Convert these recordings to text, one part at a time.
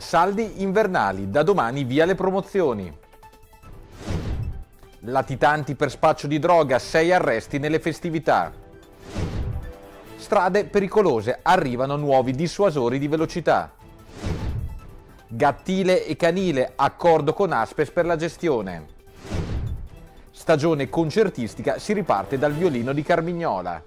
Saldi invernali, da domani via le promozioni. Latitanti per spaccio di droga, 6 arresti nelle festività. Strade pericolose, arrivano nuovi dissuasori di velocità. Gattile e canile, accordo con Aspes per la gestione. Stagione concertistica si riparte dal violino di Carmignola.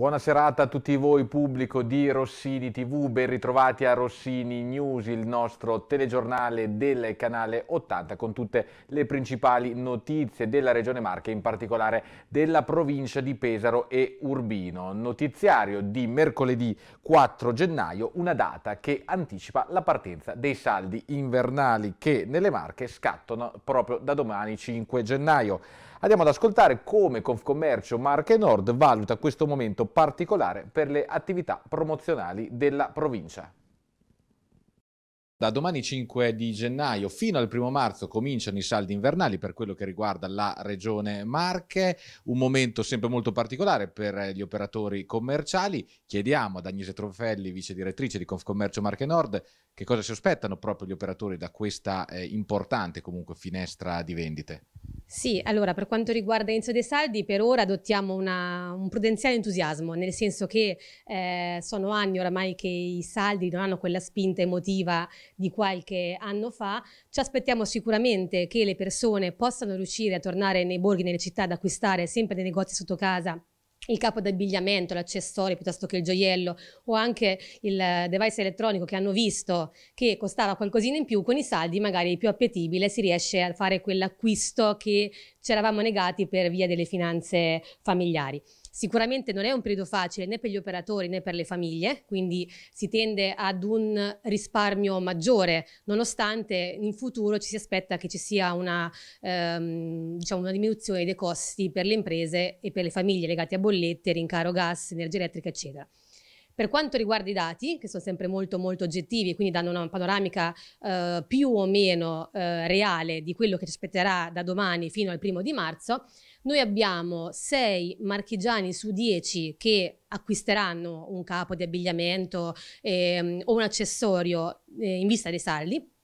buona serata a tutti voi pubblico di Rossini TV, ben ritrovati a Rossini News, il nostro telegiornale del canale 80 con tutte le principali notizie della Regione Marche, in particolare della provincia di Pesaro e Urbino. Notiziario di mercoledì 4 gennaio, una data che anticipa la partenza dei saldi invernali che nelle Marche scattano proprio da domani 5 gennaio. Andiamo ad ascoltare come Confcommercio Marche Nord valuta questo momento particolare per le attività promozionali della provincia. Da domani 5 di gennaio fino al 1 marzo cominciano i saldi invernali per quello che riguarda la regione Marche, un momento sempre molto particolare per gli operatori commerciali. Chiediamo ad Agnese Trofelli, vice direttrice di Confcommercio Marche Nord, che cosa si aspettano proprio gli operatori da questa eh, importante comunque finestra di vendite? Sì, allora per quanto riguarda Enzo dei Saldi, per ora adottiamo una, un prudenziale entusiasmo, nel senso che eh, sono anni oramai che i saldi non hanno quella spinta emotiva di qualche anno fa. Ci aspettiamo sicuramente che le persone possano riuscire a tornare nei borghi, nelle città, ad acquistare sempre dei negozi sotto casa il capo d'abbigliamento, l'accessorio piuttosto che il gioiello o anche il eh, device elettronico che hanno visto che costava qualcosina in più, con i saldi magari più appetibile si riesce a fare quell'acquisto che ci eravamo negati per via delle finanze familiari. Sicuramente non è un periodo facile né per gli operatori né per le famiglie, quindi si tende ad un risparmio maggiore, nonostante in futuro ci si aspetta che ci sia una, ehm, diciamo una diminuzione dei costi per le imprese e per le famiglie legati a bollette, rincaro gas, energia elettrica, eccetera. Per quanto riguarda i dati, che sono sempre molto molto oggettivi, quindi danno una panoramica eh, più o meno eh, reale di quello che ci aspetterà da domani fino al primo di marzo, noi abbiamo 6 marchigiani su 10 che acquisteranno un capo di abbigliamento ehm, o un accessorio eh, in vista dei saldi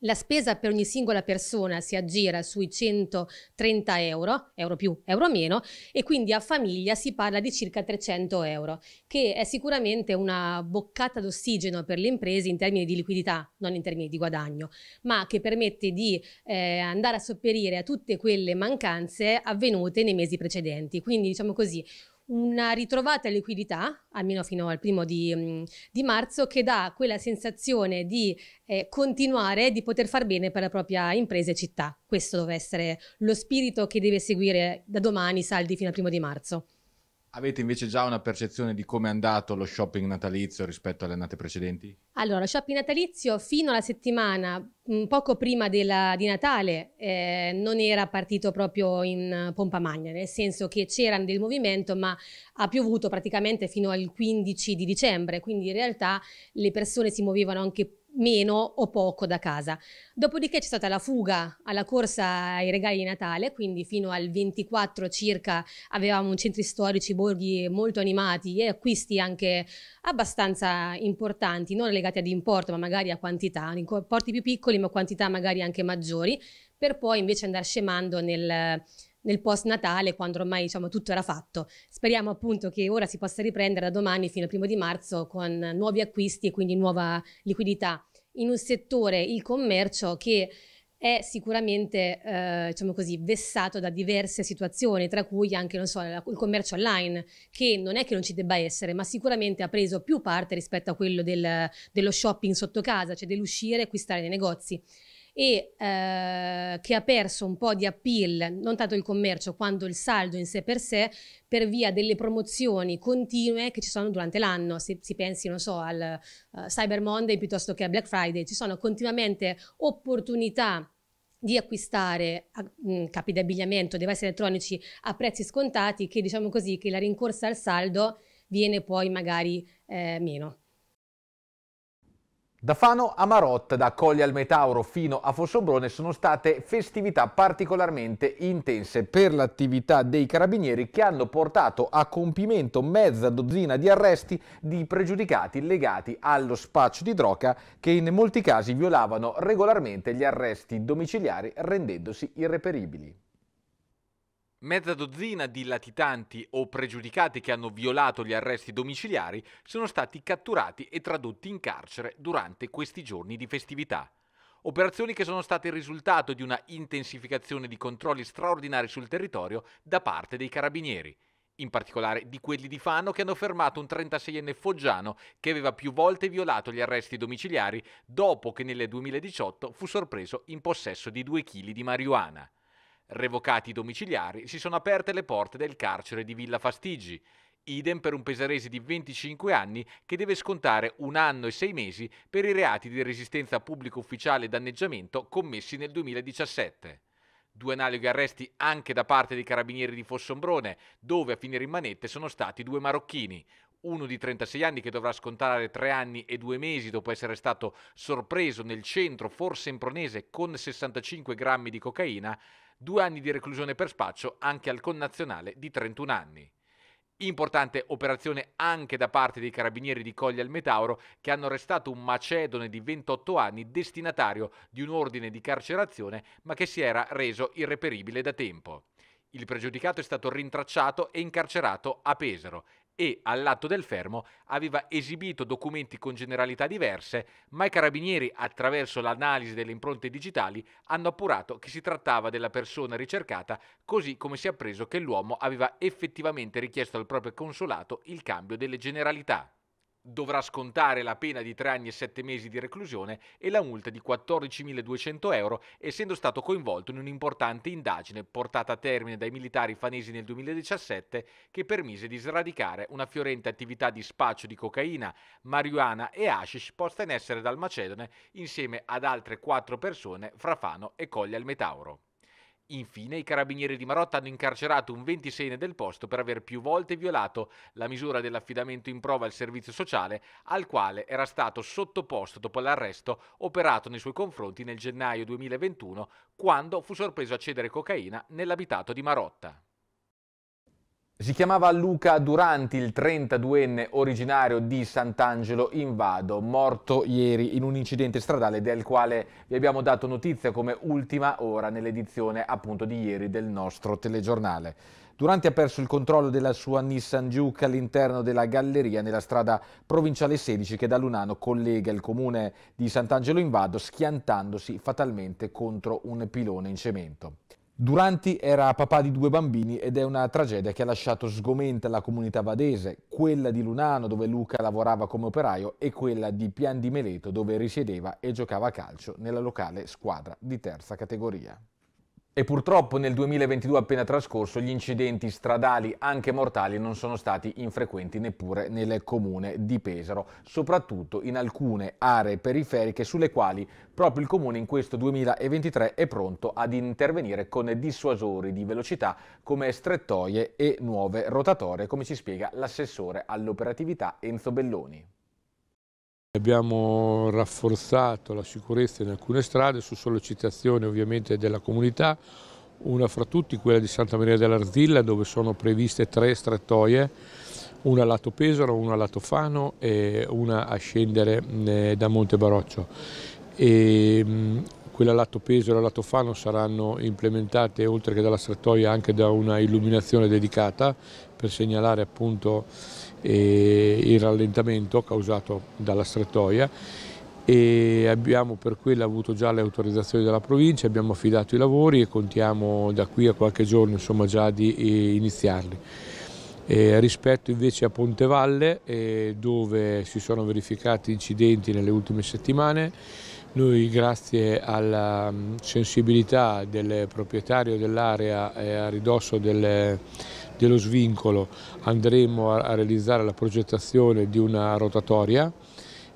la spesa per ogni singola persona si aggira sui 130 euro, euro più, euro meno, e quindi a famiglia si parla di circa 300 euro, che è sicuramente una boccata d'ossigeno per le imprese in termini di liquidità, non in termini di guadagno, ma che permette di eh, andare a sopperire a tutte quelle mancanze avvenute nei mesi precedenti. Quindi diciamo così, una ritrovata liquidità, almeno fino al primo di, mm, di marzo, che dà quella sensazione di eh, continuare, di poter far bene per la propria impresa e città. Questo deve essere lo spirito che deve seguire da domani saldi fino al primo di marzo. Avete invece già una percezione di come è andato lo shopping natalizio rispetto alle annate precedenti? Allora, lo shopping natalizio fino alla settimana mm, poco prima della, di Natale eh, non era partito proprio in pompa magna, nel senso che c'era del movimento, ma ha piovuto praticamente fino al 15 di dicembre, quindi in realtà le persone si muovevano anche più meno o poco da casa. Dopodiché c'è stata la fuga alla corsa ai regali di Natale, quindi fino al 24 circa avevamo centri storici, borghi molto animati e acquisti anche abbastanza importanti, non legati ad importo ma magari a quantità, importi più piccoli ma quantità magari anche maggiori, per poi invece andare scemando nel nel post Natale, quando ormai diciamo, tutto era fatto. Speriamo appunto che ora si possa riprendere da domani fino al primo di marzo con nuovi acquisti e quindi nuova liquidità in un settore, il commercio, che è sicuramente eh, diciamo così, vessato da diverse situazioni, tra cui anche so, il commercio online, che non è che non ci debba essere, ma sicuramente ha preso più parte rispetto a quello del, dello shopping sotto casa, cioè dell'uscire e acquistare nei negozi e eh, che ha perso un po' di appeal, non tanto il commercio quanto il saldo in sé per sé, per via delle promozioni continue che ci sono durante l'anno. Se si pensi, non so, al uh, Cyber Monday piuttosto che a Black Friday, ci sono continuamente opportunità di acquistare mh, mm, capi di abbigliamento, device elettronici a prezzi scontati che diciamo così che la rincorsa al saldo viene poi magari eh, meno. Da Fano a Marotta, da Colli al Metauro fino a Fossombrone sono state festività particolarmente intense per l'attività dei carabinieri che hanno portato a compimento mezza dozzina di arresti di pregiudicati legati allo spaccio di droga che in molti casi violavano regolarmente gli arresti domiciliari rendendosi irreperibili. Mezza dozzina di latitanti o pregiudicati che hanno violato gli arresti domiciliari sono stati catturati e tradotti in carcere durante questi giorni di festività. Operazioni che sono state il risultato di una intensificazione di controlli straordinari sul territorio da parte dei carabinieri in particolare di quelli di Fano che hanno fermato un 36enne foggiano che aveva più volte violato gli arresti domiciliari dopo che nel 2018 fu sorpreso in possesso di 2 kg di marijuana. Revocati i domiciliari, si sono aperte le porte del carcere di Villa Fastigi. Idem per un pesarese di 25 anni che deve scontare un anno e sei mesi per i reati di resistenza pubblico ufficiale e danneggiamento commessi nel 2017. Due analoghi arresti anche da parte dei carabinieri di Fossombrone, dove a finire in manette sono stati due marocchini, uno di 36 anni che dovrà scontare tre anni e due mesi dopo essere stato sorpreso nel centro forse impronese con 65 grammi di cocaina, due anni di reclusione per spaccio anche al connazionale di 31 anni. Importante operazione anche da parte dei carabinieri di Coglia al Metauro che hanno arrestato un macedone di 28 anni destinatario di un ordine di carcerazione ma che si era reso irreperibile da tempo. Il pregiudicato è stato rintracciato e incarcerato a Pesaro e all'atto del fermo aveva esibito documenti con generalità diverse, ma i carabinieri, attraverso l'analisi delle impronte digitali, hanno appurato che si trattava della persona ricercata, così come si è appreso che l'uomo aveva effettivamente richiesto al proprio consolato il cambio delle generalità dovrà scontare la pena di tre anni e sette mesi di reclusione e la multa di 14.200 euro, essendo stato coinvolto in un'importante indagine portata a termine dai militari fanesi nel 2017 che permise di sradicare una fiorente attività di spaccio di cocaina, marijuana e hashish posta in essere dal Macedone insieme ad altre quattro persone fra Fano e Coglia al Metauro. Infine, i carabinieri di Marotta hanno incarcerato un 26enne del posto per aver più volte violato la misura dell'affidamento in prova al servizio sociale al quale era stato sottoposto dopo l'arresto operato nei suoi confronti nel gennaio 2021 quando fu sorpreso a cedere cocaina nell'abitato di Marotta. Si chiamava Luca Duranti, il 32enne originario di Sant'Angelo in Vado, morto ieri in un incidente stradale del quale vi abbiamo dato notizia come ultima ora nell'edizione appunto di ieri del nostro telegiornale. Duranti ha perso il controllo della sua Nissan Juke all'interno della galleria nella strada provinciale 16 che da Lunano collega il comune di Sant'Angelo in Vado schiantandosi fatalmente contro un pilone in cemento. Duranti era papà di due bambini ed è una tragedia che ha lasciato sgomenta la comunità vadese, quella di Lunano dove Luca lavorava come operaio e quella di Pian di Meleto dove risiedeva e giocava a calcio nella locale squadra di terza categoria. E purtroppo nel 2022 appena trascorso gli incidenti stradali anche mortali non sono stati infrequenti neppure nel comune di Pesaro, soprattutto in alcune aree periferiche sulle quali proprio il comune in questo 2023 è pronto ad intervenire con dissuasori di velocità come strettoie e nuove rotatorie, come ci spiega l'assessore all'operatività Enzo Belloni. Abbiamo rafforzato la sicurezza in alcune strade su sollecitazione ovviamente della comunità, una fra tutti quella di Santa Maria dell'Arzilla dove sono previste tre strettoie, una a lato Pesaro, una a lato Fano e una a scendere eh, da Monte Baroccio. E, mm, quella a lato Pesaro e a lato Fano saranno implementate oltre che dalla strettoia anche da una illuminazione dedicata per segnalare appunto e il rallentamento causato dalla strettoia e abbiamo per quello avuto già le autorizzazioni della provincia, abbiamo affidato i lavori e contiamo da qui a qualche giorno insomma, già di eh, iniziarli. Eh, rispetto invece a Pontevalle eh, dove si sono verificati incidenti nelle ultime settimane, noi grazie alla mm, sensibilità del proprietario dell'area eh, a ridosso del dello svincolo andremo a, a realizzare la progettazione di una rotatoria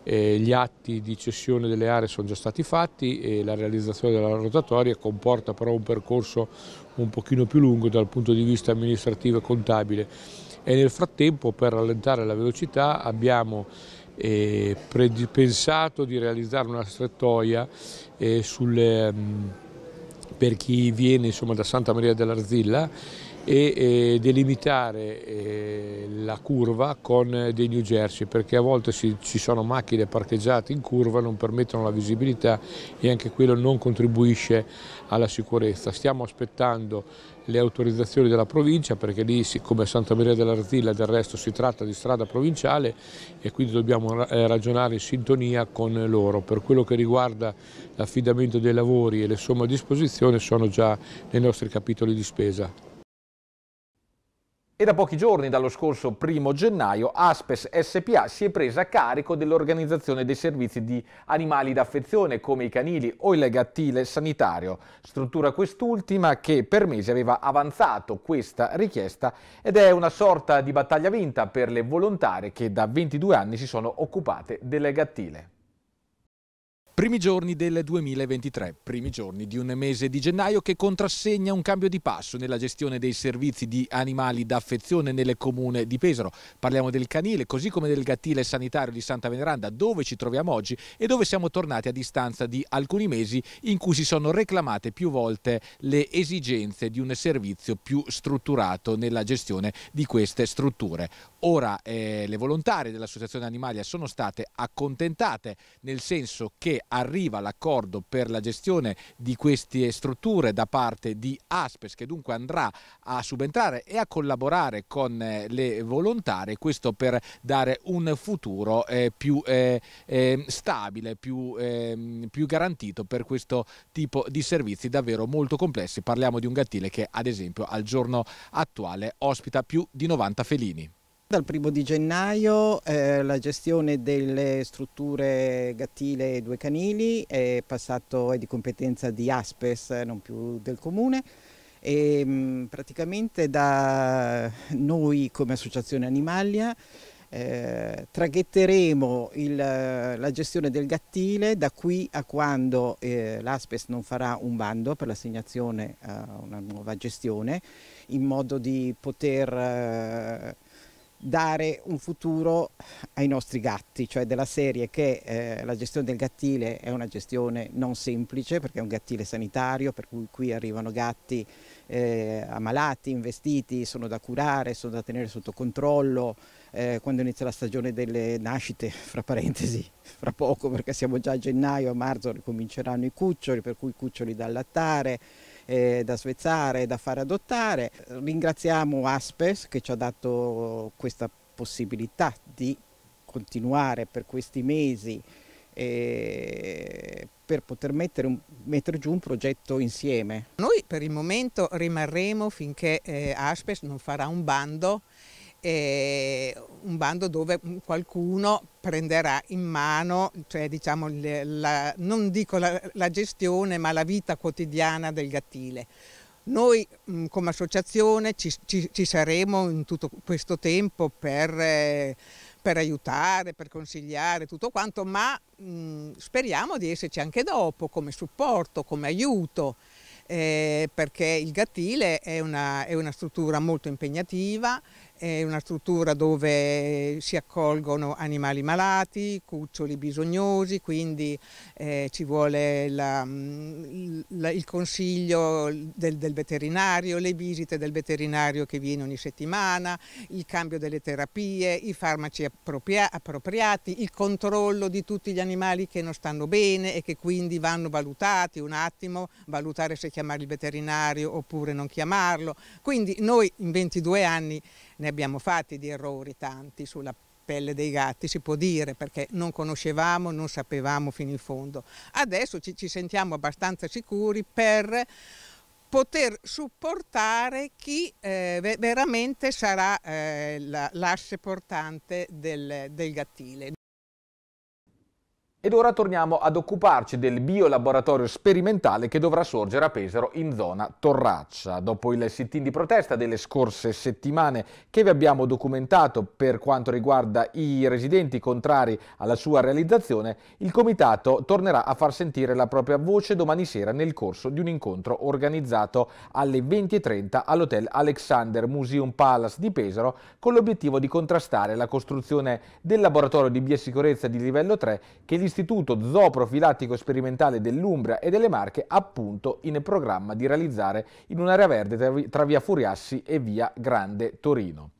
eh, gli atti di cessione delle aree sono già stati fatti e la realizzazione della rotatoria comporta però un percorso un pochino più lungo dal punto di vista amministrativo e contabile e nel frattempo per rallentare la velocità abbiamo eh, pensato di realizzare una strettoia eh, sulle, mh, mm, per chi viene insomma, da Santa Maria dell'Arzilla e delimitare eh, la curva con dei New Jersey perché a volte ci sono macchine parcheggiate in curva, non permettono la visibilità e anche quello non contribuisce alla sicurezza. Stiamo aspettando le autorizzazioni della provincia perché lì come a Santa Maria dell'Arzilla del resto si tratta di strada provinciale e quindi dobbiamo eh, ragionare in sintonia con loro. Per quello che riguarda l'affidamento dei lavori e le somme a disposizione sono già nei nostri capitoli di spesa. E da pochi giorni, dallo scorso primo gennaio, Aspes SPA si è presa carico dell'organizzazione dei servizi di animali d'affezione come i canili o il gattile sanitario, struttura quest'ultima che per mesi aveva avanzato questa richiesta ed è una sorta di battaglia vinta per le volontarie che da 22 anni si sono occupate del gattile. Primi giorni del 2023, primi giorni di un mese di gennaio che contrassegna un cambio di passo nella gestione dei servizi di animali d'affezione nelle comune di Pesaro. Parliamo del canile, così come del gattile sanitario di Santa Veneranda, dove ci troviamo oggi e dove siamo tornati a distanza di alcuni mesi in cui si sono reclamate più volte le esigenze di un servizio più strutturato nella gestione di queste strutture. Ora eh, le volontarie dell'Associazione Animalia sono state accontentate nel senso che arriva l'accordo per la gestione di queste strutture da parte di Aspes che dunque andrà a subentrare e a collaborare con eh, le volontarie, questo per dare un futuro eh, più eh, ehm, stabile, più, ehm, più garantito per questo tipo di servizi davvero molto complessi. Parliamo di un gattile che ad esempio al giorno attuale ospita più di 90 felini. Dal primo di gennaio eh, la gestione delle strutture gattile e due canili è, passato, è di competenza di Aspes, non più del comune. E, ehm, mh, praticamente da noi come associazione Animalia eh, traghetteremo il, la gestione del gattile da qui a quando eh, l'Aspes non farà un bando per l'assegnazione a eh, una nuova gestione in modo di poter eh, dare un futuro ai nostri gatti, cioè della serie che eh, la gestione del gattile è una gestione non semplice perché è un gattile sanitario, per cui qui arrivano gatti eh, ammalati, investiti, sono da curare, sono da tenere sotto controllo, eh, quando inizia la stagione delle nascite, fra parentesi, fra poco perché siamo già a gennaio, a marzo ricominceranno i cuccioli, per cui i cuccioli da allattare, eh, da svezzare e da far adottare. Ringraziamo Aspes che ci ha dato questa possibilità di continuare per questi mesi eh, per poter mettere, un, mettere, giù un progetto insieme. Noi per il momento rimarremo finché eh, Aspes non farà un bando eh, un bando dove qualcuno prenderà in mano, cioè, diciamo, la, non dico la, la gestione, ma la vita quotidiana del gattile. Noi mh, come associazione ci, ci, ci, saremo in tutto questo tempo per, eh, per aiutare, per consigliare tutto quanto, ma mh, speriamo di esserci anche dopo come supporto, come aiuto, eh, perché il gattile è una, è una struttura molto impegnativa, è una struttura dove si accolgono animali malati, cuccioli bisognosi, quindi eh, ci vuole la, mm, la, il consiglio del, del, veterinario, le visite del veterinario che viene ogni settimana, il cambio delle terapie, i farmaci appropria, appropriati, il controllo di tutti gli animali che non stanno bene e che quindi vanno valutati un attimo, valutare se chiamare il veterinario oppure non chiamarlo. Quindi noi in 22 anni ne abbiamo fatti di errori tanti sulla pelle dei gatti, si può dire, perché non conoscevamo, non sapevamo fino in fondo. Adesso ci, ci sentiamo abbastanza sicuri per poter supportare chi eh, veramente sarà eh, l'asse portante del, del gattile. Ed ora torniamo ad occuparci del biolaboratorio sperimentale che dovrà sorgere a Pesaro in zona Torraccia. Dopo il sit-in di protesta delle scorse settimane che vi abbiamo documentato per quanto riguarda i residenti contrari alla sua realizzazione, il comitato tornerà a far sentire la propria voce domani sera nel corso di un incontro organizzato alle 20.30 all'Hotel Alexander Museum Palace di Pesaro con l'obiettivo di contrastare la costruzione del laboratorio di biosicurezza di livello 3 che gli l'Istituto Zooprofilattico Sperimentale dell'Umbria e delle Marche, appunto in programma di realizzare in un'area verde tra via Furiassi e via Grande Torino.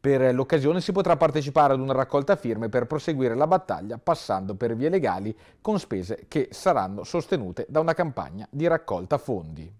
Per l'occasione si potrà partecipare ad una raccolta firme per proseguire la battaglia passando per vie legali con spese che saranno sostenute da una campagna di raccolta fondi.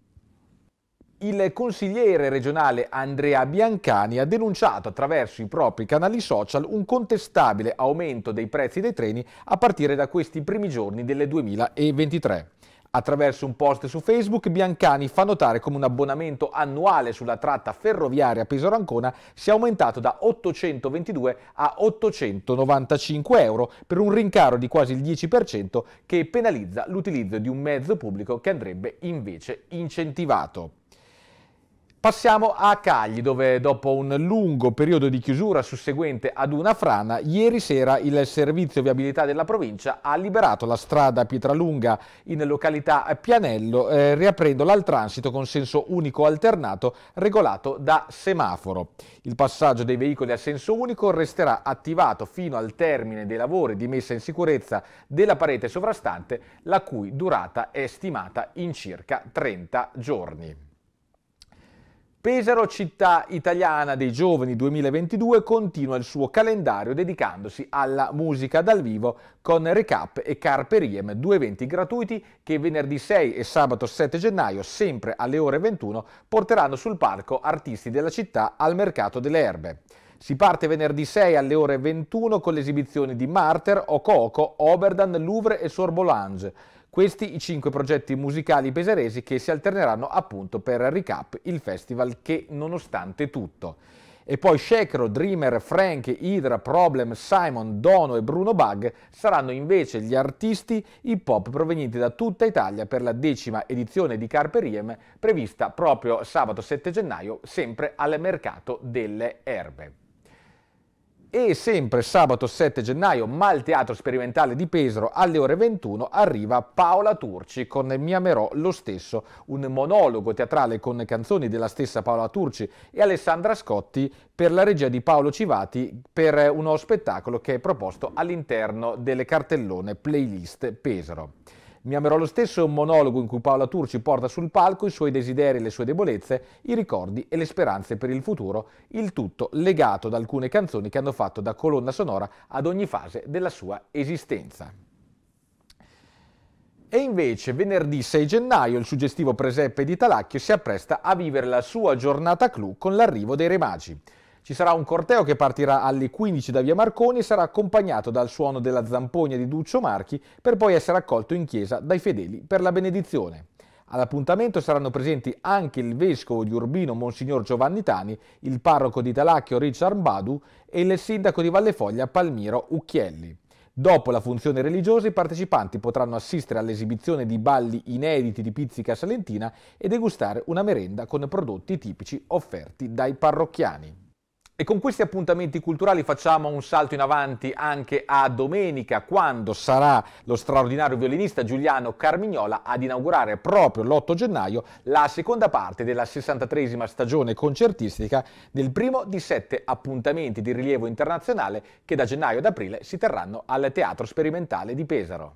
Il consigliere regionale Andrea Biancani ha denunciato attraverso i propri canali social un contestabile aumento dei prezzi dei treni a partire da questi primi giorni del 2023. Attraverso un post su Facebook, Biancani fa notare come un abbonamento annuale sulla tratta ferroviaria Pesaro-Ancona sia aumentato da 822 a 895 euro per un rincaro di quasi il 10% che penalizza l'utilizzo di un mezzo pubblico che andrebbe invece incentivato. Passiamo a Cagli, dove dopo un lungo periodo di chiusura susseguente ad una frana, ieri sera il servizio viabilità della provincia ha liberato la strada Pietralunga in località Pianello, eh, riaprendola al transito con senso unico alternato regolato da semaforo. Il passaggio dei veicoli a senso unico resterà attivato fino al termine dei lavori di messa in sicurezza della parete sovrastante, la cui durata è stimata in circa 30 giorni. Pesaro, città italiana dei giovani 2022, continua il suo calendario dedicandosi alla musica dal vivo con Recap e Carpe Riem, due eventi gratuiti che venerdì 6 e sabato 7 gennaio, sempre alle ore 21, porteranno sul palco artisti della città al mercato delle erbe. Si parte venerdì 6 alle ore 21 con le esibizioni di Marter, Ococo, Oberdan, Louvre e Sorbolange. Questi i cinque progetti musicali pesaresi che si alterneranno appunto per Recap, il festival che nonostante tutto. E poi Shekro, Dreamer, Frank, Hydra, Problem, Simon, Dono e Bruno Bug saranno invece gli artisti hip hop provenienti da tutta Italia per la decima edizione di Carpe Riem prevista proprio sabato 7 gennaio sempre al mercato delle erbe. E sempre sabato 7 gennaio, ma al Teatro Sperimentale di Pesaro alle ore 21 arriva Paola Turci con Mi amerò lo stesso, un monologo teatrale con canzoni della stessa Paola Turci e Alessandra Scotti per la regia di Paolo Civati per uno spettacolo che è proposto all'interno delle cartellone playlist Pesaro. Mi amerò lo stesso è un monologo in cui Paola Turci porta sul palco i suoi desideri e le sue debolezze, i ricordi e le speranze per il futuro, il tutto legato ad alcune canzoni che hanno fatto da colonna sonora ad ogni fase della sua esistenza. E invece venerdì 6 gennaio il suggestivo presepe di Talacchio si appresta a vivere la sua giornata clou con l'arrivo dei Remagi. Ci sarà un corteo che partirà alle 15 da via Marconi e sarà accompagnato dal suono della zampogna di Duccio Marchi per poi essere accolto in chiesa dai fedeli per la benedizione. All'appuntamento saranno presenti anche il vescovo di Urbino Monsignor Giovanni Tani, il parroco di Talacchio Richard Badu e il sindaco di Vallefoglia Palmiro Ucchielli. Dopo la funzione religiosa i partecipanti potranno assistere all'esibizione di balli inediti di Pizzica Salentina e degustare una merenda con prodotti tipici offerti dai parrocchiani. E con questi appuntamenti culturali facciamo un salto in avanti anche a domenica, quando sarà lo straordinario violinista Giuliano Carmignola ad inaugurare proprio l'8 gennaio la seconda parte della 63esima stagione concertistica del primo di sette appuntamenti di rilievo internazionale che da gennaio ad aprile si terranno al Teatro Sperimentale di Pesaro.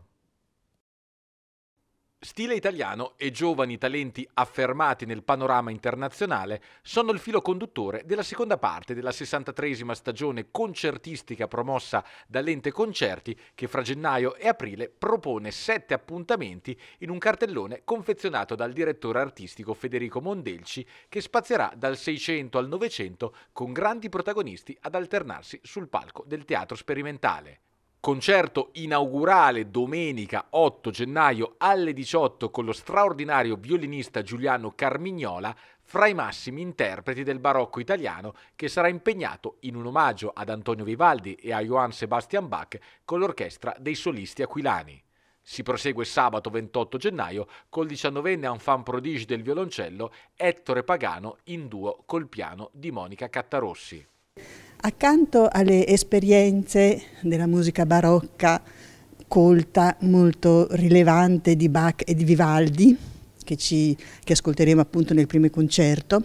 Stile italiano e giovani talenti affermati nel panorama internazionale sono il filo conduttore della seconda parte della 63esima stagione concertistica promossa dall'ente Concerti che fra gennaio e aprile propone sette appuntamenti in un cartellone confezionato dal direttore artistico Federico Mondelci che spazierà dal 600 al 900 con grandi protagonisti ad alternarsi sul palco del teatro sperimentale. Concerto inaugurale domenica 8 gennaio alle 18 con lo straordinario violinista Giuliano Carmignola fra i massimi interpreti del barocco italiano che sarà impegnato in un omaggio ad Antonio Vivaldi e a Johann Sebastian Bach con l'orchestra dei solisti aquilani. Si prosegue sabato 28 gennaio col 19enne enfant prodige del violoncello Ettore Pagano in duo col piano di Monica Cattarossi. Accanto alle esperienze della musica barocca colta, molto rilevante di Bach e di Vivaldi, che, ci, che ascolteremo appunto nel primo concerto,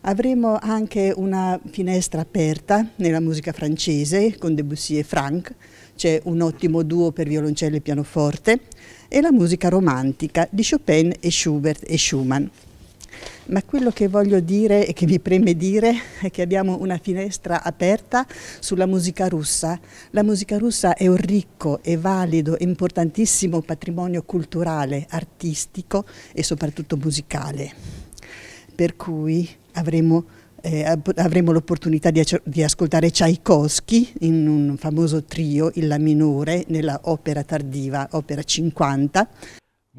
avremo anche una finestra aperta nella musica francese con Debussy e Franck, c'è un ottimo duo per violoncello e pianoforte, e la musica romantica di Chopin e Schubert e Schumann ma quello che voglio dire e che mi preme dire è che abbiamo una finestra aperta sulla musica russa. La musica russa è un ricco e valido e importantissimo patrimonio culturale, artistico e soprattutto musicale, per cui avremo eh, avremo l'opportunità di, di, ascoltare Tchaikovsky in un famoso trio, il La Minore, nella opera tardiva, opera 50,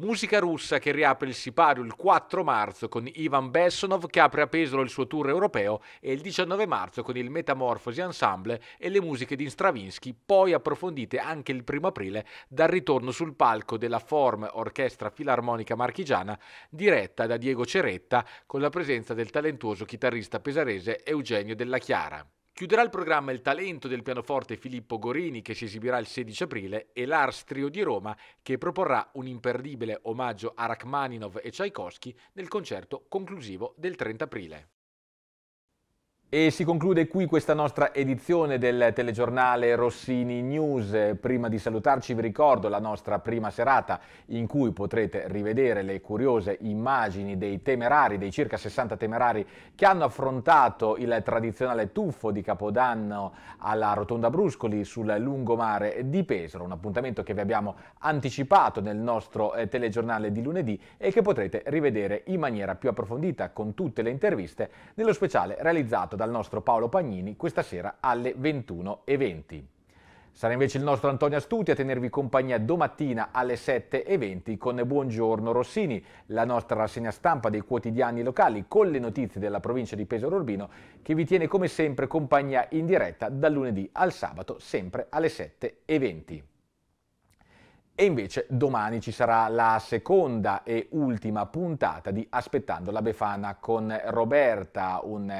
Musica russa che riapre il sipario il 4 marzo con Ivan Bessonov che apre a Pesaro il suo tour europeo e il 19 marzo con il Metamorfosi Ensemble e le musiche di Stravinsky, poi approfondite anche il 1 aprile dal ritorno sul palco della Form Orchestra Filarmonica Marchigiana diretta da Diego Ceretta con la presenza del talentuoso chitarrista pesarese Eugenio Della Chiara. Chiuderà il programma il talento del pianoforte Filippo Gorini che si esibirà il 16 aprile e l'Ars Trio di Roma che proporrà un imperdibile omaggio a Rachmaninov e Tchaikovsky nel concerto conclusivo del 30 aprile. E si conclude qui questa nostra edizione del telegiornale Rossini News. Prima di salutarci vi ricordo la nostra prima serata in cui potrete rivedere le curiose immagini dei temerari, dei circa 60 temerari che hanno affrontato il tradizionale tuffo di Capodanno alla Rotonda Bruscoli sul lungomare di Pesaro, un appuntamento che vi abbiamo anticipato nel nostro eh, telegiornale di lunedì e che potrete rivedere in maniera più approfondita con tutte le interviste nello speciale realizzato da dal nostro Paolo Pagnini questa sera alle 21.20. Sarà invece il nostro Antonio Astuti a tenervi compagnia domattina alle 7.20 con Buongiorno Rossini, la nostra rassegna stampa dei quotidiani locali con le notizie della provincia di Pesaro Urbino che vi tiene come sempre compagnia in diretta dal lunedì al sabato sempre alle 7.20. E invece domani ci sarà la seconda e ultima puntata di Aspettando la Befana con Roberta, un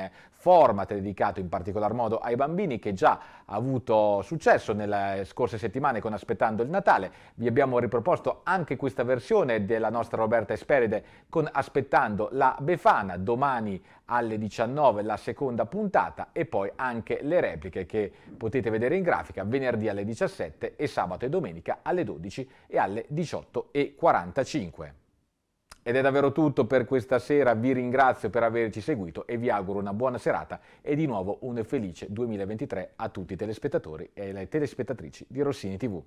format dedicato in particolar modo ai bambini che già ha avuto successo nelle scorse settimane con Aspettando il Natale. Vi abbiamo riproposto anche questa versione della nostra Roberta Esperide con Aspettando la Befana, domani alle 19 la seconda puntata e poi anche le repliche che potete vedere in grafica venerdì alle 17 e sabato e domenica alle 12 e alle 18.45. Ed è davvero tutto per questa sera, vi ringrazio per averci seguito e vi auguro una buona serata e di nuovo un felice 2023 a tutti i telespettatori e le telespettatrici di Rossini TV.